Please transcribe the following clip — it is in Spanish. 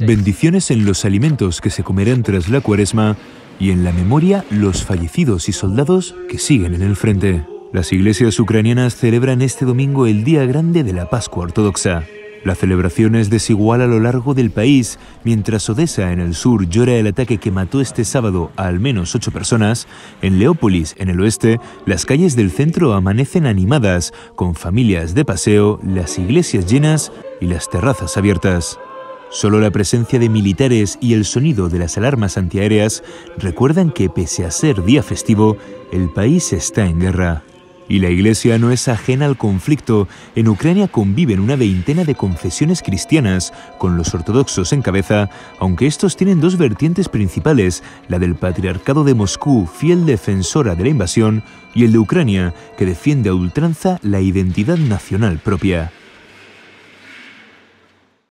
bendiciones en los alimentos que se comerán tras la cuaresma y en la memoria los fallecidos y soldados que siguen en el frente. Las iglesias ucranianas celebran este domingo el Día Grande de la Pascua Ortodoxa. La celebración es desigual a lo largo del país, mientras Odessa en el sur llora el ataque que mató este sábado a al menos ocho personas, en Leópolis en el oeste las calles del centro amanecen animadas, con familias de paseo, las iglesias llenas y las terrazas abiertas. Solo la presencia de militares y el sonido de las alarmas antiaéreas recuerdan que pese a ser día festivo, el país está en guerra. Y la iglesia no es ajena al conflicto. En Ucrania conviven una veintena de confesiones cristianas, con los ortodoxos en cabeza, aunque estos tienen dos vertientes principales, la del patriarcado de Moscú, fiel defensora de la invasión, y el de Ucrania, que defiende a ultranza la identidad nacional propia.